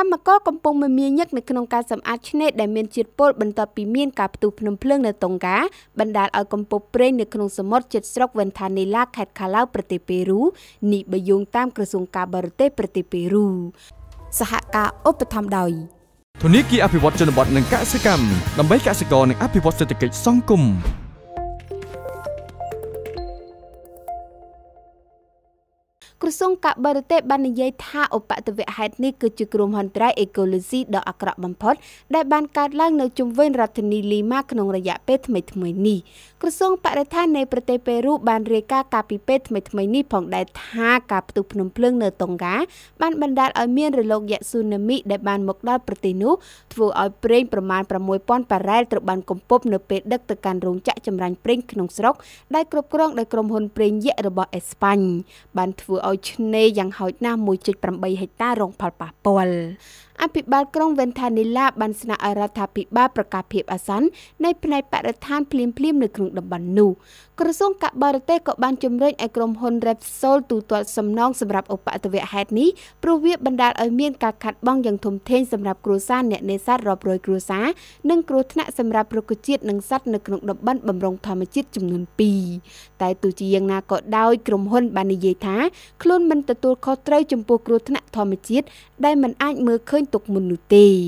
កម្មករកំពុងមមាញឹកនៅក្នុងការសម្អាតឆ្នេរដែលមានជាតិពុលបន្ទាប់ពីមានការផ្ទុះភ្នំភ្លើងនៅតុងកាបណ្ដាលឲ្យកំពប់ប្រេងនៅក្នុងសមុទ្រជិតស្រុកវិនថានេឡាខេត្តខាឡាវប្រទេសប៉េរូនេះបើយោងតាមក្រសួងការបរទេសប្រទេសប៉េរូសហការឧបត្ថម្ភដោយធនាគារអភិវឌ្ឍជនបទនិងកសិកម្មដើម្បីកសិករនិងអភិវឌ្ឍសេដ្ឋកិច្ចសង្គមក្រសួងការបរទេសបាននិយាយថាឧបតវហេតុនេះគឺជាគ្រោះមហន្តរាយអេកូឡូស៊ីដ៏អាក្រក់បំផុត ដែលបានកើតឡើងនៅជុំវិញរដ្ឋធានីលីម៉ាក្នុងរយៈពេលថ្មីៗនេះក្រសួងបរិស្ថាននៃប្រទេសប៉េរូបានរាយការណ៍កាលពីពេលថ្មីៗនេះផងដែរថាការផ្ទុះភ្នំភ្លើងនៅតុងកាបានបណ្ដាលឲ្យមានរលកយក្សស៊ូណាមីដែលបានមកដល់ប្រទេសនោះធ្វើឲ្យប្រេងប្រមាណ6000ប៉ារ៉ែលត្រូវបានកំពប់នៅពេលដឹកទៅកាន់រោងចក្រចម្រាញ់ប្រេងក្នុងស្រុកដែលគ្រប់គ្រងដោយក្រុមហ៊ុនប្រេងយក្សរបស់អេស្ប៉ាញបានធ្វើឲ្យឆ្នេរយ៉ាងហោចណាស់1.8ហិកតារង ផលប៉ះពាល់អភិបាលក្រុងវេនថានីឡាបានស្នើឲ្យរដ្ឋាភិបាលប្រកាសភាពអាសន្ននៃផ្នែកបរិស្ថានភ្លាមភ្លាមនៅក្នុងតំបន់នោះក្រសួងការបរទេសក៏បានជំរុញឲ្យក្រុមហ៊ុន Repsol ទូទាត់សំណងសម្រាប់ឧបតវហេតុនេះព្រោះវាបណ្ដាលឲ្យមានការខាត់បងយ៉ាងធំធេងសម្រាប់គ្រួសារអ្នកនេសាទរាប់រយគ្រួសារនិងគ្រោះថ្នាក់សម្រាប់ប្រកបជាតិនិងសត្វនៅក្នុងតំបន់បំរុងធម្មជាតិចំនួន2តែទោះជាយ៉ាងណាក៏ដោយ ក្រុមហ៊ុនបាននិយាយថាខ្លួនមិនទទួលខុសត្រូវចំពោះគ្រោះថ្នាក់ធម្មជាតិដែលមិនអាច មើលឃើញទុកមុននោះទេ។